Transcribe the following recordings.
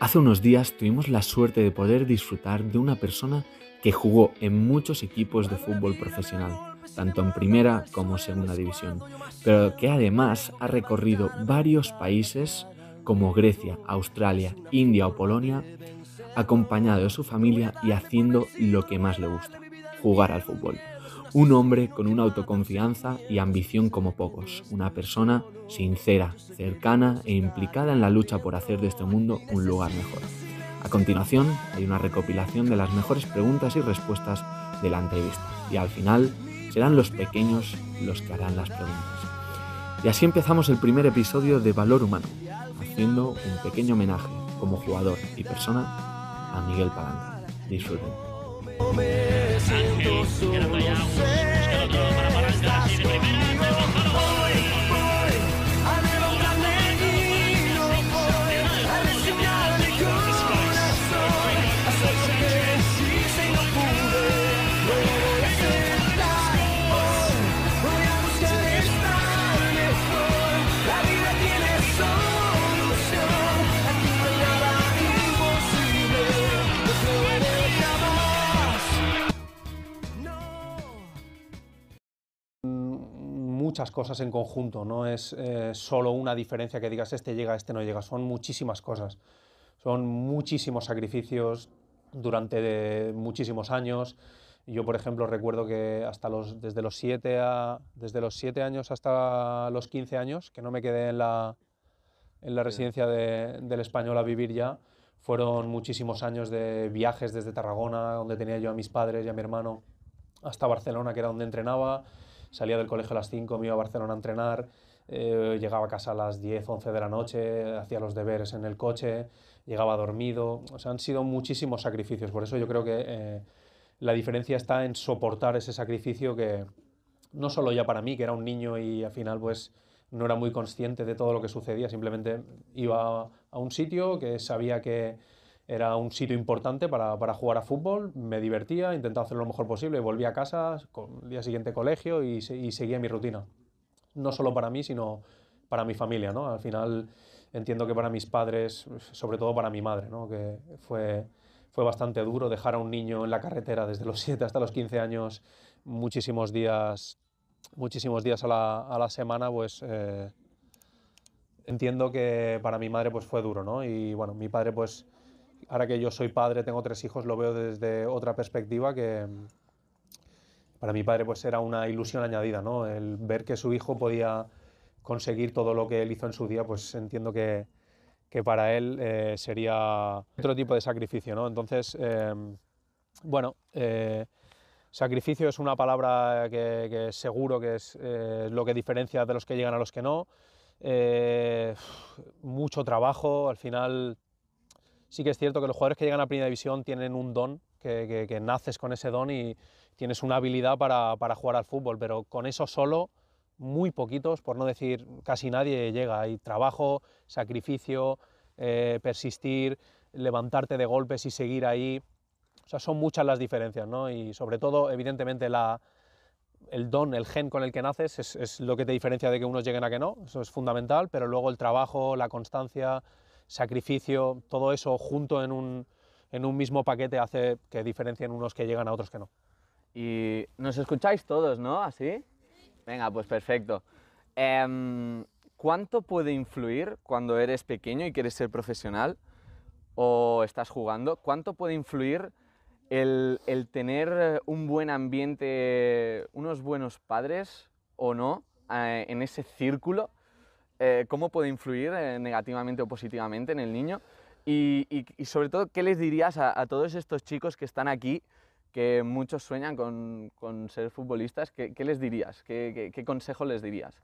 Hace unos días tuvimos la suerte de poder disfrutar de una persona que jugó en muchos equipos de fútbol profesional, tanto en primera como segunda división, pero que además ha recorrido varios países como Grecia, Australia, India o Polonia, acompañado de su familia y haciendo lo que más le gusta, jugar al fútbol. Un hombre con una autoconfianza y ambición como pocos. Una persona sincera, cercana e implicada en la lucha por hacer de este mundo un lugar mejor. A continuación hay una recopilación de las mejores preguntas y respuestas de la entrevista. Y al final serán los pequeños los que harán las preguntas. Y así empezamos el primer episodio de Valor Humano, haciendo un pequeño homenaje como jugador y persona a Miguel Palanca. Disfruten. Me que era cosas en conjunto, no es eh, solo una diferencia que digas este llega, este no llega, son muchísimas cosas, son muchísimos sacrificios durante eh, muchísimos años. Yo, por ejemplo, recuerdo que hasta los, desde, los siete a, desde los siete años hasta los 15 años, que no me quedé en la, en la residencia del español a vivir ya, fueron muchísimos años de viajes desde Tarragona, donde tenía yo a mis padres y a mi hermano, hasta Barcelona, que era donde entrenaba, salía del colegio a las 5, me iba a Barcelona a entrenar, eh, llegaba a casa a las 10, 11 de la noche, hacía los deberes en el coche, llegaba dormido. O sea, han sido muchísimos sacrificios. Por eso yo creo que eh, la diferencia está en soportar ese sacrificio que no solo ya para mí, que era un niño y al final pues no era muy consciente de todo lo que sucedía, simplemente iba a un sitio que sabía que era un sitio importante para, para, jugar a fútbol, me divertía, intentaba hacer lo mejor posible, volví a casa, con, el día siguiente colegio y, seguía mi rutina. No solo para mí, sino para mi familia, ¿no? Al final entiendo que para mis padres, sobre todo para mi madre, ¿no? Que fue, fue bastante duro dejar a un niño en la carretera desde los 7 hasta los 15 años, muchísimos días, muchísimos días a la, a la semana, pues... Eh, entiendo que para mi madre pues fue duro, ¿no? Y bueno, mi padre pues ahora que yo soy padre, tengo tres hijos, lo veo desde otra perspectiva que mm, para mi padre pues era una ilusión añadida, ¿no? El ver que su hijo podía conseguir todo lo que él hizo en su día, pues entiendo que, que para él eh, sería otro tipo de sacrificio, ¿no? Entonces, em, bueno, eh, sacrificio es una palabra que, que seguro que es eh, lo que diferencia de los que llegan a los que no. mucho trabajo, al final sí que es cierto que los jugadores que llegan a Primera División tienen un don, que, naces con ese don y tienes una habilidad para, jugar al fútbol, pero con eso solo muy poquitos, por no decir casi nadie, llega. Hay trabajo, sacrificio, eh, persistir, levantarte de golpes y seguir ahí. O sea, son muchas las diferencias, ¿no? Y sobre todo, evidentemente, la, el don, el gen con el que naces es, es, lo que te diferencia de que unos lleguen a que no, eso es fundamental, pero luego el trabajo, la constancia, sacrificio, todo eso junto en un, mismo paquete hace que diferencien unos que llegan a otros que no. Y nos escucháis todos, ¿no? ¿Así? Venga, pues perfecto. Em, ¿Cuánto puede influir cuando eres pequeño y quieres ser profesional o estás jugando? ¿Cuánto puede influir el, tener un buen ambiente, unos buenos padres o no eh, en ese círculo eh, cómo puede influir eh, negativamente o positivamente en el niño y, sobre todo qué les dirías a, todos estos chicos que están aquí, que muchos sueñan con, ser futbolistas, ¿qué, les dirías? ¿Qué, ¿Qué, consejo les dirías?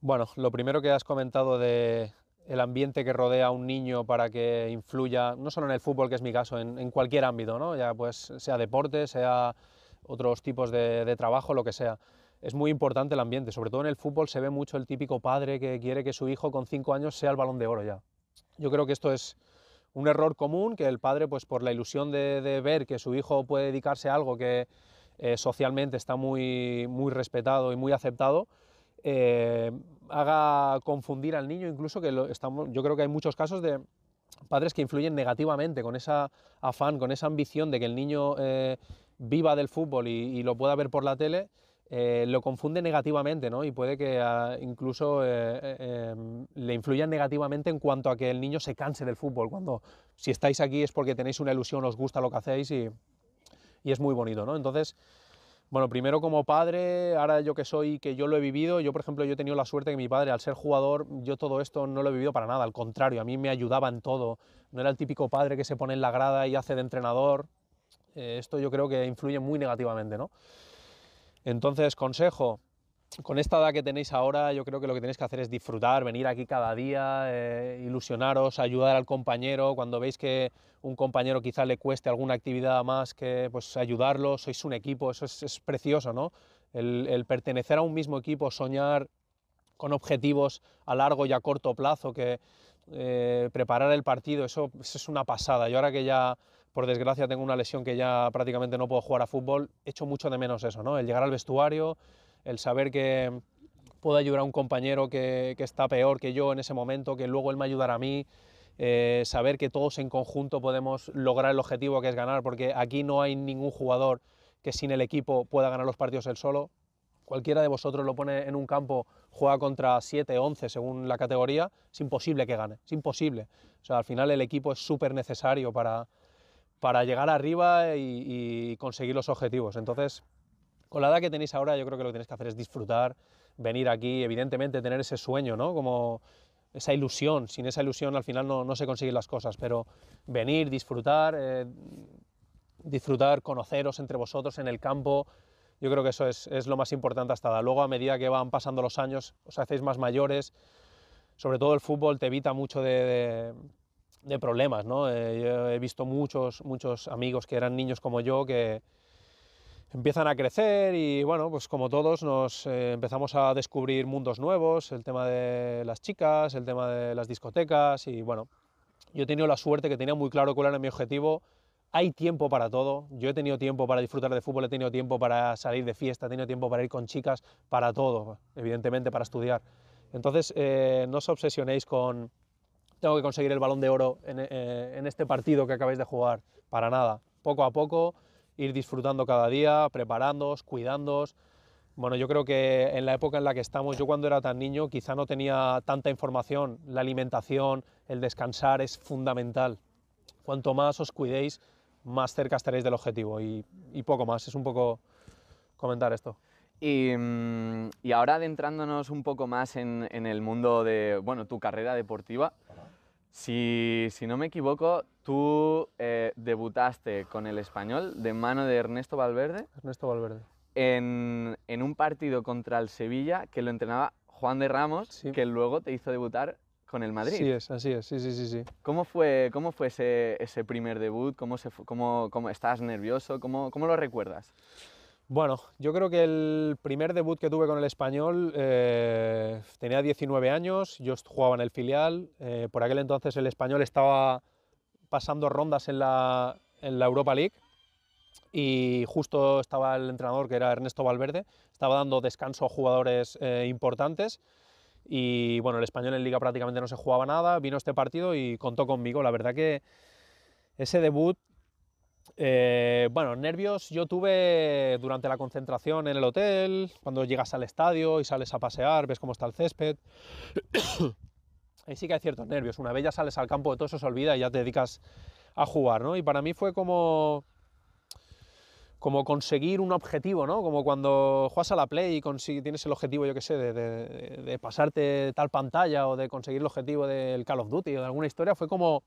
Bueno, lo primero que has comentado de el ambiente que rodea a un niño para que influya, no solo en el fútbol, que es mi caso, en, cualquier ámbito, ya pues sea deporte, sea otros tipos de trabajo, lo que sea es muy importante el ambiente. Sobre todo en el fútbol se ve mucho el típico padre que quiere que su hijo con cinco años sea el balón de oro ya. Yo creo que esto es un error común, que el padre, pues por la ilusión de, ver que su hijo puede dedicarse a algo que eh, socialmente está muy, muy respetado y muy aceptado, eh, haga confundir al niño, incluso que estamos, yo creo que hay muchos casos de padres que influyen negativamente con esa afán, con esa ambición de que el niño eh, viva del fútbol y lo pueda ver por la tele eh, lo confunde negativamente, ¿no? Y puede que ah, incluso eh, eh, em, le influya negativamente en cuanto a que el niño se canse del fútbol. Cuando si estáis aquí es porque tenéis una ilusión, os gusta lo que hacéis y, es muy bonito, ¿no? Entonces, bueno, primero como padre, ahora yo que soy, que yo lo he vivido, yo por ejemplo, yo he tenido la suerte que mi padre, al ser jugador, yo todo esto no lo he vivido para nada, al contrario, a mí me ayudaba en todo. No era el típico padre que se pone en la grada y hace de entrenador. esto yo creo que influye muy negativamente, ¿no? Entonces, consejo, con esta edad que tenéis ahora, yo creo que lo que tenéis que hacer es disfrutar, venir aquí cada día, eh, ilusionaros, ayudar al compañero. Cuando veis que un compañero quizá le cueste alguna actividad más que pues, ayudarlo, sois un equipo, eso es, precioso, ¿no? El, pertenecer a un mismo equipo, soñar con objetivos a largo y a corto plazo, que eh, preparar el partido, eso, es una pasada. Yo ahora que ya por desgracia tengo una lesión que ya prácticamente no puedo jugar a fútbol, echo mucho de menos eso, ¿no? El llegar al vestuario, el saber que puedo ayudar a un compañero que, está peor que yo en ese momento, que luego él me ayudará a mí, eh, saber que todos en conjunto podemos lograr el objetivo que es ganar, porque aquí no hay ningún jugador que sin el equipo pueda ganar los partidos él solo. Cualquiera de vosotros lo pone en un campo, juega contra 7, 11 según la categoría, es imposible que gane, es imposible. O sea, al final el equipo es súper necesario para, para llegar arriba y, conseguir los objetivos. Entonces, con la edad que tenéis ahora, yo creo que lo que tenéis que hacer es disfrutar, venir aquí, evidentemente tener ese sueño, ¿no? Como esa ilusión, sin esa ilusión al final no, se consiguen las cosas, pero venir, disfrutar, eh, disfrutar, conoceros entre vosotros en el campo, yo creo que eso es, lo más importante hasta ahora. Luego, a medida que van pasando los años, os hacéis más mayores, sobre todo el fútbol te evita mucho de de problemas, ¿no? Eh, he visto muchos, muchos amigos que eran niños como yo que empiezan a crecer y, bueno, pues como todos nos eh, empezamos a descubrir mundos nuevos, el tema de las chicas, el tema de las discotecas y, bueno, yo he tenido la suerte que tenía muy claro cuál era mi objetivo. Hay tiempo para todo. Yo he tenido tiempo para disfrutar de fútbol, he tenido tiempo para salir de fiesta, he tenido tiempo para ir con chicas, para todo, evidentemente para estudiar. Entonces, eh, no os obsesionéis con, tengo que conseguir el balón de oro eh, en, este partido que acabáis de jugar, para nada. Poco a poco, ir disfrutando cada día, preparándoos, cuidándoos. Bueno, yo creo que en la época en la que estamos, yo cuando era tan niño quizá no tenía tanta información. La alimentación, el descansar es fundamental. Cuanto más os cuidéis, más cerca estaréis del objetivo y poco más. Es un poco comentar esto. Mm, y, ahora adentrándonos un poco más en, el mundo de, bueno, tu carrera deportiva, si, si no me equivoco, tú eh, debutaste con el español de mano de Ernesto Valverde. Ernesto Valverde. En, en un partido contra el Sevilla que lo entrenaba Juan de Ramos, que luego te hizo debutar con el Madrid. Sí, es, así es, sí, sí, sí. sí. ¿Cómo fue, cómo fue ese, ese primer debut? ¿Cómo, se, cómo, cómo estás nervioso? ¿Cómo, ¿Cómo, lo recuerdas? Bueno, yo creo que el primer debut que tuve con el español eh, tenía 19 años, yo jugaba en el filial, eh, por aquel entonces el español estaba pasando rondas en la, Europa League y justo estaba el entrenador que era Ernesto Valverde, estaba dando descanso a jugadores eh, importantes y bueno, el español en liga prácticamente no se jugaba nada, vino este partido y contó conmigo, la verdad que ese debut eh, bueno, nervios yo tuve durante la concentración en el hotel, cuando llegas al estadio y sales a pasear, ves cómo está el césped. Ahí sí que hay ciertos nervios. Una vez ya sales al campo, de todo eso se olvida y ya te dedicas a jugar, ¿no? Y para mí fue como como conseguir un objetivo, ¿no? Como cuando juegas a la Play y tienes el objetivo, yo qué sé, de, pasarte tal pantalla o de conseguir el objetivo del Call of Duty o de alguna historia, fue como,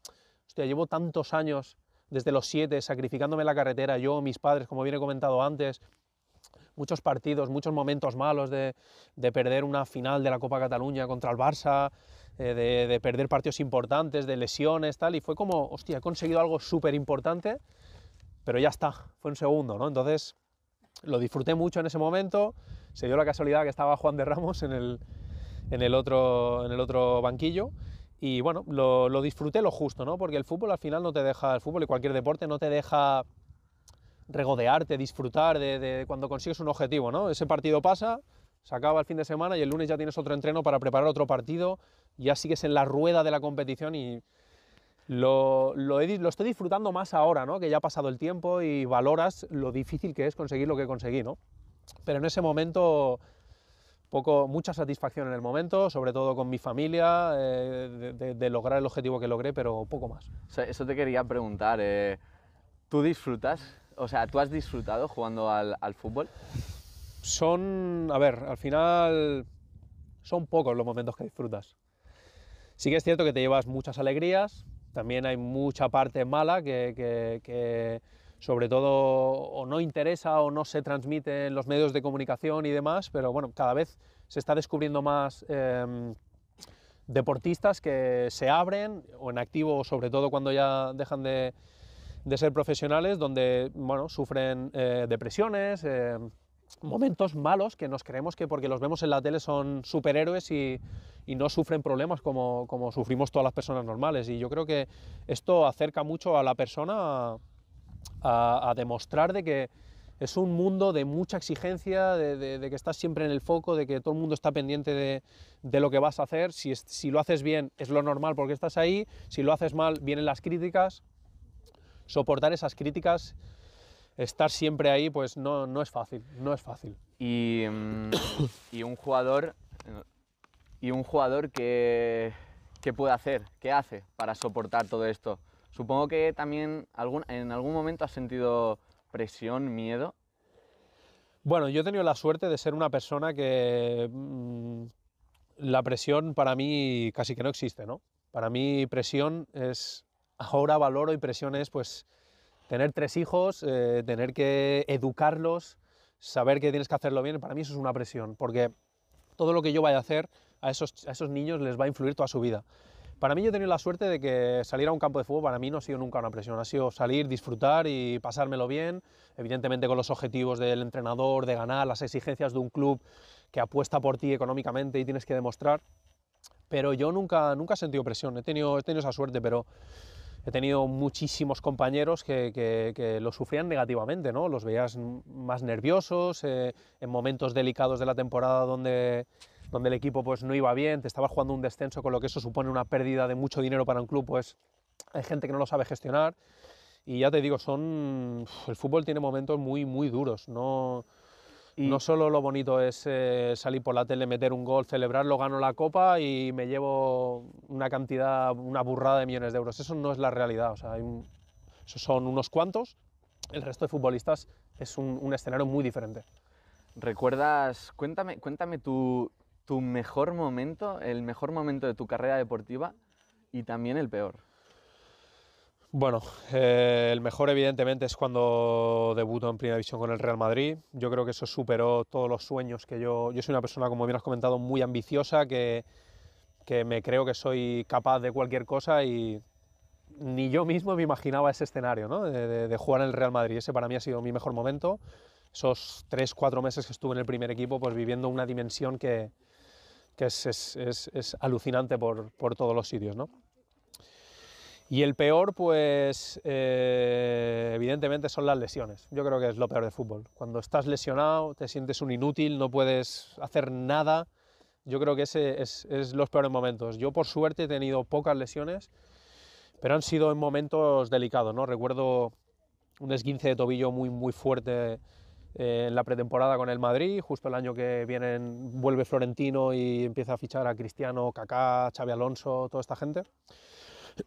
hostia, llevo tantos años desde los siete, sacrificándome la carretera, yo, mis padres, como bien he comentado antes, muchos partidos, muchos momentos malos de, perder una final de la Copa Cataluña contra el Barça, eh, de, perder partidos importantes, de lesiones, tal, y fue como, hostia, he conseguido algo súper importante, pero ya está, fue un segundo, ¿no? Entonces, lo disfruté mucho en ese momento, se dio la casualidad que estaba Juan de Ramos en el, otro, en el otro banquillo, y bueno, lo, lo, disfruté lo justo, ¿no? Porque el fútbol al final no te deja, el fútbol y cualquier deporte no te deja regodearte, disfrutar de, cuando consigues un objetivo, ¿no? Ese partido pasa, se acaba el fin de semana y el lunes ya tienes otro entreno para preparar otro partido, ya sigues en la rueda de la competición y lo, lo estoy disfrutando más ahora, ¿no? Que ya ha pasado el tiempo y valoras lo difícil que es conseguir lo que conseguí, ¿no? Pero en ese momento poco, mucha satisfacción en el momento, sobre todo con mi familia, eh, de, lograr el objetivo que logré, pero poco más. eso te quería preguntar, eh, ¿tú disfrutas? O sea, ¿tú has disfrutado jugando al, fútbol? Son, a ver, al final son pocos los momentos que disfrutas. Sí que es cierto que te llevas muchas alegrías, también hay mucha parte mala que, que sobre todo o no interesa o no se transmite en los medios de comunicación y demás, pero bueno, cada vez se está descubriendo más em, deportistas que se abren o en activo, sobre todo cuando ya dejan de, ser profesionales, donde bueno, sufren eh, depresiones, em, momentos malos que nos creemos que porque los vemos en la tele son superhéroes y, y no sufren problemas como, como, sufrimos todas las personas normales. Y yo creo que esto acerca mucho a la persona a, demostrar de que es un mundo de mucha exigencia, de, que estás siempre en el foco, de que todo el mundo está pendiente de, lo que vas a hacer. Si, si, lo haces bien, es lo normal porque estás ahí. Si lo haces mal, vienen las críticas. Soportar esas críticas, estar siempre ahí, pues no, no es fácil, no es fácil. Y, mm, y un jugador, y un jugador que, puede hacer, qué hace para soportar todo esto. Supongo que también en algún momento has sentido presión, miedo. Bueno, yo he tenido la suerte de ser una persona que mm, la presión para mí casi que no existe, ¿no? Para mí presión es, ahora valoro y presión es pues tener tres hijos, eh, tener que educarlos, saber que tienes que hacerlo bien, para mí eso es una presión, porque todo lo que yo vaya a hacer a esos, a esos niños les va a influir toda su vida. Para mí yo he tenido la suerte de que salir a un campo de fútbol para mí no ha sido nunca una presión, ha sido salir, disfrutar y pasármelo bien, evidentemente con los objetivos del entrenador, de ganar, las exigencias de un club que apuesta por ti económicamente y tienes que demostrar. Pero yo nunca, nunca he sentido presión, he tenido, tenido esa suerte, pero he tenido muchísimos compañeros que, que, lo sufrían negativamente, ¿no? Los veías más nerviosos, eh, en momentos delicados de la temporada donde donde el equipo pues, no iba bien, te estaba jugando un descenso, con lo que eso supone una pérdida de mucho dinero para un club, pues hay gente que no lo sabe gestionar. Y ya te digo, son el fútbol tiene momentos muy, muy duros. No, no solo lo bonito es eh, salir por la tele, meter un gol, celebrarlo, gano la copa y me llevo una cantidad, una burrada de millones de euros. Eso no es la realidad. O sea, son unos cuantos. El resto de futbolistas es un, un escenario muy diferente. ¿Recuerdas? Cuéntame, cuéntame tu, tu mejor momento, el mejor momento de tu carrera deportiva y también el peor. Bueno, eh, el mejor evidentemente es cuando debuto en Primera División con el Real Madrid. Yo creo que eso superó todos los sueños que yo... Yo soy una persona, como bien has comentado, muy ambiciosa, que, que me creo que soy capaz de cualquier cosa y ni yo mismo me imaginaba ese escenario, ¿no? de, de, jugar en el Real Madrid. Ese para mí ha sido mi mejor momento. Esos tres, cuatro meses que estuve en el primer equipo, pues viviendo una dimensión que, que es, alucinante por, todos los sitios, ¿no? Y el peor, pues, eh, evidentemente son las lesiones. Yo creo que es lo peor de fútbol. Cuando estás lesionado, te sientes un inútil, no puedes hacer nada. Yo creo que ese es, es los peores momentos. Yo, por suerte, he tenido pocas lesiones, pero han sido en momentos delicados, ¿no? Recuerdo un esguince de tobillo muy, muy fuerte en eh, la pretemporada con el Madrid, justo el año que vienen, vuelve Florentino y empieza a fichar a Cristiano, Kaká, Xavi Alonso, toda esta gente.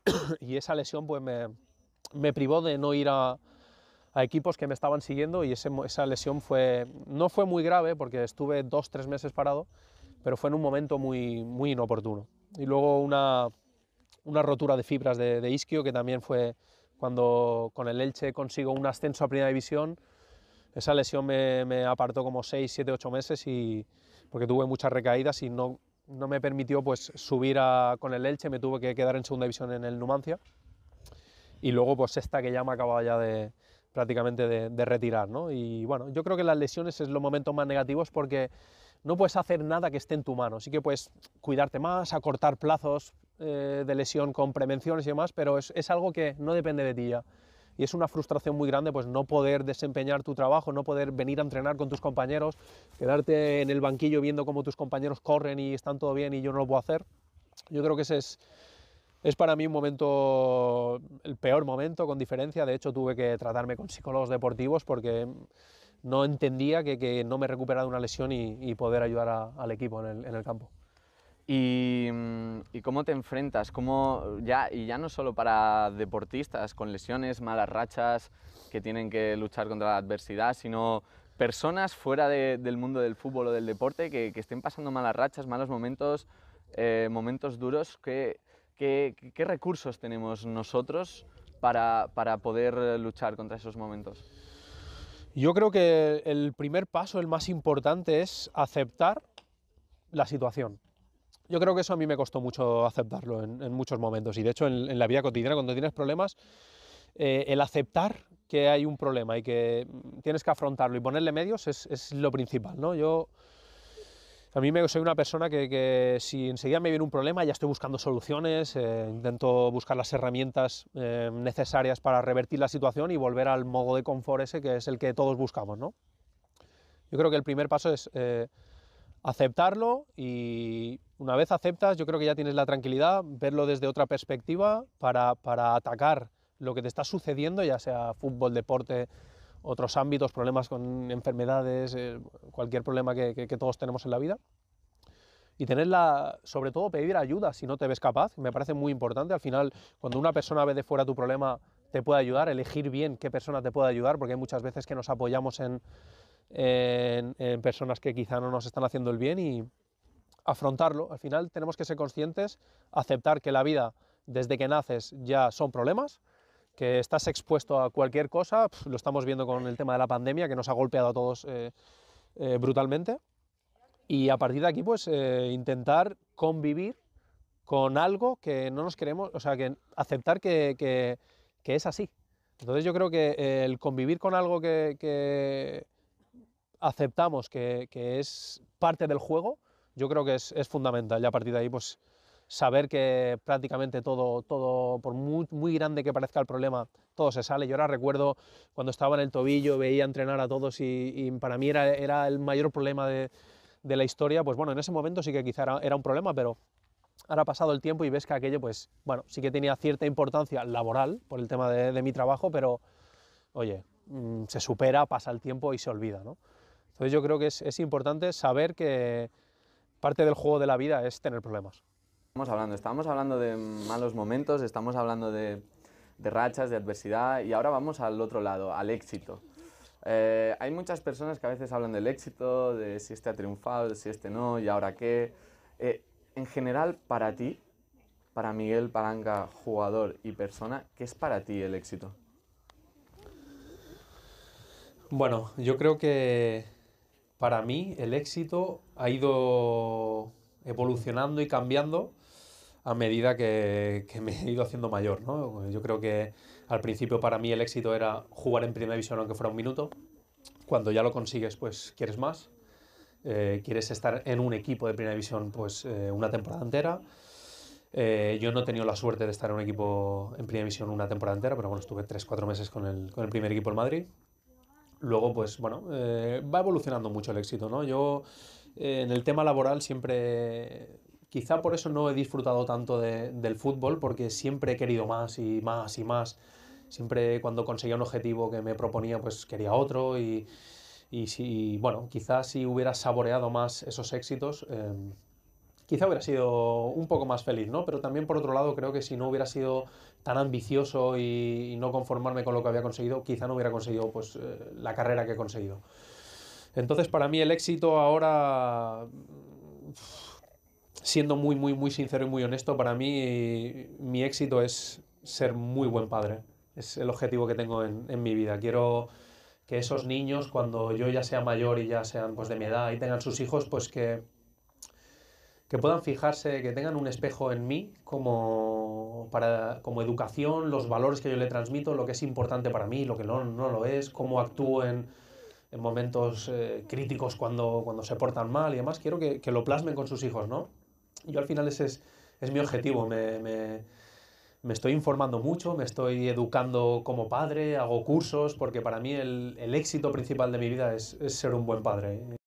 y esa lesión pues me, privó de no ir a, equipos que me estaban siguiendo y esa lesión fue, no fue muy grave porque estuve dos, tres meses parado, pero fue en un momento muy, muy inoportuno. Y luego una, una rotura de fibras de, de isquio que también fue cuando con el Elche consigo un ascenso a Primera División esa lesión me, apartó como 6, 7, 8 meses y, porque tuve muchas recaídas y no, no me permitió pues, subir con el Elche, me tuve que quedar en segunda división en el Numancia. Y luego pues esta que ya me acababa ya de, prácticamente de, retirar. ¿no? Y bueno, yo creo que las lesiones es los momentos más negativos porque no puedes hacer nada que esté en tu mano. Sí que puedes cuidarte más, acortar plazos eh, de lesión con prevenciones y demás, pero es, es, algo que no depende de ti ya y es una frustración muy grande pues no poder desempeñar tu trabajo, no poder venir a entrenar con tus compañeros, quedarte en el banquillo viendo cómo tus compañeros corren y están todo bien y yo no lo puedo hacer. Yo creo que ese es para mí un momento, el peor momento con diferencia. De hecho, tuve que tratarme con psicólogos deportivos porque no entendía que, no me recuperara de una lesión y, poder ayudar al equipo en el campo. Mm, y, cómo te enfrentas, cómo ya, y ya no solo para deportistas con lesiones, malas rachas, que tienen que luchar contra la adversidad, sino personas fuera del mundo del fútbol o del deporte que, estén pasando malas rachas, malos momentos, eh, momentos duros, ¿qué, qué, recursos tenemos nosotros para, para poder luchar contra esos momentos? Yo creo que el primer paso, el más importante, es aceptar la situación yo creo que eso a mí me costó mucho aceptarlo en, muchos momentos y de hecho en, la vida cotidiana cuando tienes problemas, eh, el aceptar que hay un problema y que tienes que afrontarlo y ponerle medios es, es lo principal, ¿no? Yo a mí me, soy una persona que, que, si enseguida me viene un problema ya estoy buscando soluciones, eh, intento buscar las herramientas eh, necesarias para revertir la situación y volver al modo de confort ese que es el que todos buscamos, ¿no? Yo creo que el primer paso es aceptarlo y una vez aceptas, yo creo que ya tienes la tranquilidad, verlo desde otra perspectiva para, para atacar lo que te está sucediendo, ya sea fútbol, deporte, otros ámbitos, problemas con enfermedades, eh, cualquier problema que, que, todos tenemos en la vida. Y tenerla, sobre todo pedir ayuda si no te ves capaz, me parece muy importante. Al final, cuando una persona ve de fuera tu problema, te puede ayudar, elegir bien qué persona te puede ayudar, porque hay muchas veces que nos apoyamos en, en, en personas que quizá no nos están haciendo el bien y, afrontarlo. Al final tenemos que ser conscientes, aceptar que la vida desde que naces ya son problemas, que estás expuesto a cualquier cosa, lo estamos viendo con el tema de la pandemia que nos ha golpeado a todos eh, eh, brutalmente, y a partir de aquí pues eh, intentar convivir con algo que no nos queremos, o sea, que aceptar que, es así. Entonces yo creo que el convivir con algo que, aceptamos que, es parte del juego, yo creo que es, es fundamental. ya a partir de ahí, pues saber que prácticamente todo, todo por muy, muy, grande que parezca el problema, todo se sale. Yo ahora recuerdo cuando estaba en el tobillo, veía entrenar a todos y, para mí era, era, el mayor problema de, de, la historia. Pues bueno, en ese momento sí que quizá era, un problema, pero ahora ha pasado el tiempo y ves que aquello, pues bueno, sí que tenía cierta importancia laboral por el tema de, de mi trabajo, pero oye, mm, se supera, pasa el tiempo y se olvida, ¿no? Entonces yo creo que es, es importante saber que parte del juego de la vida es tener problemas. Estamos hablando, estamos hablando de malos momentos, estamos hablando de, rachas, de adversidad y ahora vamos al otro lado, al éxito. Eh, hay muchas personas que a veces hablan del éxito, de si este ha triunfado, de si este no y ahora qué. Eh, en general, para ti, para Miguel Palanca, jugador y persona, ¿qué es para ti el éxito? Bueno, yo creo que para mí el éxito ha ido evolucionando y cambiando a medida que, me he ido haciendo mayor. Yo creo que al principio para mí el éxito era jugar en primera división aunque fuera un minuto. Cuando ya lo consigues, pues quieres más. Eh, quieres estar en un equipo de primera división pues eh, una temporada entera. Eh, yo no he tenido la suerte de estar en un equipo en primera división una temporada entera, pero bueno, estuve 3-4 meses con el, primer equipo del Madrid. Luego, pues bueno, eh, va evolucionando mucho el éxito, ¿no? Yo eh, en el tema laboral siempre, quizá por eso no he disfrutado tanto del fútbol, porque siempre he querido más y más y más. Siempre cuando conseguía un objetivo que me proponía, pues quería otro y, si, bueno, quizás si hubiera saboreado más esos éxitos, eh, quizá hubiera sido un poco más feliz, ¿no? Pero también por otro lado creo que si no hubiera sido tan ambicioso y, no conformarme con lo que había conseguido, quizá no hubiera conseguido pues eh, la carrera que he conseguido. Entonces para mí el éxito ahora, siendo muy, muy, muy sincero y muy honesto, para mí mi éxito es ser muy buen padre. Es el objetivo que tengo en, en mi vida. Quiero que esos niños, cuando yo ya sea mayor y ya sean pues de mi edad y tengan sus hijos, pues que que puedan fijarse, que tengan un espejo en mí como, como educación, los valores que yo le transmito, lo que es importante para mí, lo que no, lo es, cómo actúo en, momentos eh, críticos cuando, cuando se portan mal y demás. Quiero que, lo plasmen con sus hijos, ¿no? Yo al final ese es, mi objetivo. Me, estoy informando mucho, me estoy educando como padre, hago cursos, porque para mí el, éxito principal de mi vida es ser un buen padre.